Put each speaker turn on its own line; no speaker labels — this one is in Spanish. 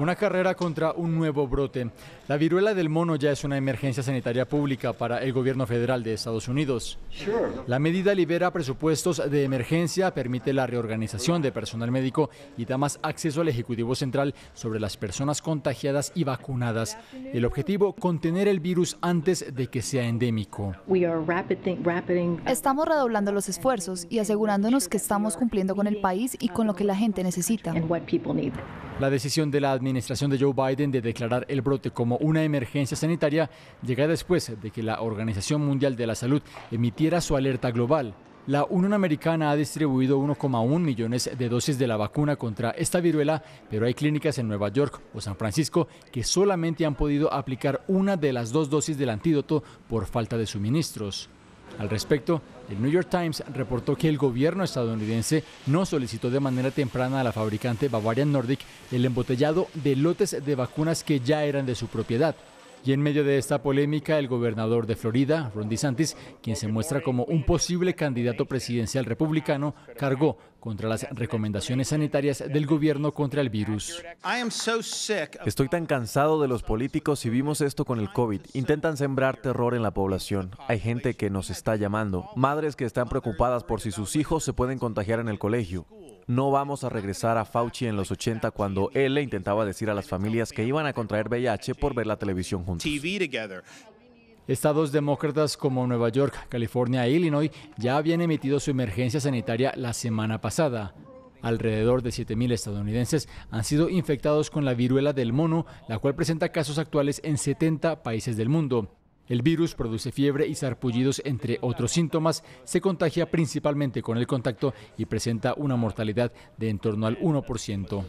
una carrera contra un nuevo brote. La viruela del mono ya es una emergencia sanitaria pública para el gobierno federal de Estados Unidos. La medida libera presupuestos de emergencia, permite la reorganización de personal médico y da más acceso al Ejecutivo Central sobre las personas contagiadas y vacunadas. El objetivo, contener el virus antes de que sea endémico.
Estamos redoblando los esfuerzos y asegurándonos que estamos cumpliendo con el país y con lo que la gente necesita.
La decisión de la administración administración de Joe Biden de declarar el brote como una emergencia sanitaria llega después de que la Organización Mundial de la Salud emitiera su alerta global. La Unión Americana ha distribuido 1,1 millones de dosis de la vacuna contra esta viruela, pero hay clínicas en Nueva York o San Francisco que solamente han podido aplicar una de las dos dosis del antídoto por falta de suministros. Al respecto, el New York Times reportó que el gobierno estadounidense no solicitó de manera temprana a la fabricante Bavarian Nordic el embotellado de lotes de vacunas que ya eran de su propiedad. Y en medio de esta polémica, el gobernador de Florida, Ron DeSantis, quien se muestra como un posible candidato presidencial republicano, cargó contra las recomendaciones sanitarias del gobierno contra el virus.
Estoy tan cansado de los políticos y vimos esto con el COVID. Intentan sembrar terror en la población. Hay gente que nos está llamando, madres que están preocupadas por si sus hijos se pueden contagiar en el colegio. No vamos a regresar a Fauci en los 80 cuando él le intentaba decir a las familias que iban a contraer VIH por ver la televisión juntos.
Estados demócratas como Nueva York, California e Illinois ya habían emitido su emergencia sanitaria la semana pasada. Alrededor de 7.000 estadounidenses han sido infectados con la viruela del mono, la cual presenta casos actuales en 70 países del mundo. El virus produce fiebre y sarpullidos, entre otros síntomas. Se contagia principalmente con el contacto y presenta una mortalidad de en torno al 1%.